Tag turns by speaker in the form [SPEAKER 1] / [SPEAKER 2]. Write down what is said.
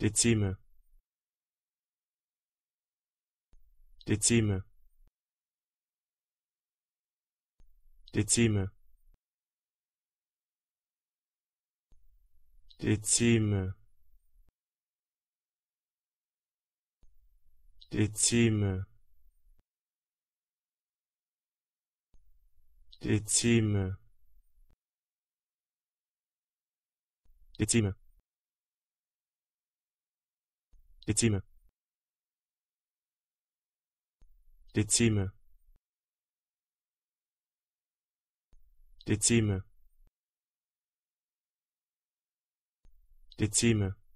[SPEAKER 1] Dezime Dezime Dezime Dezime Dezime Dezime Dezime Dezime. Dezime. Dezime. Dezime.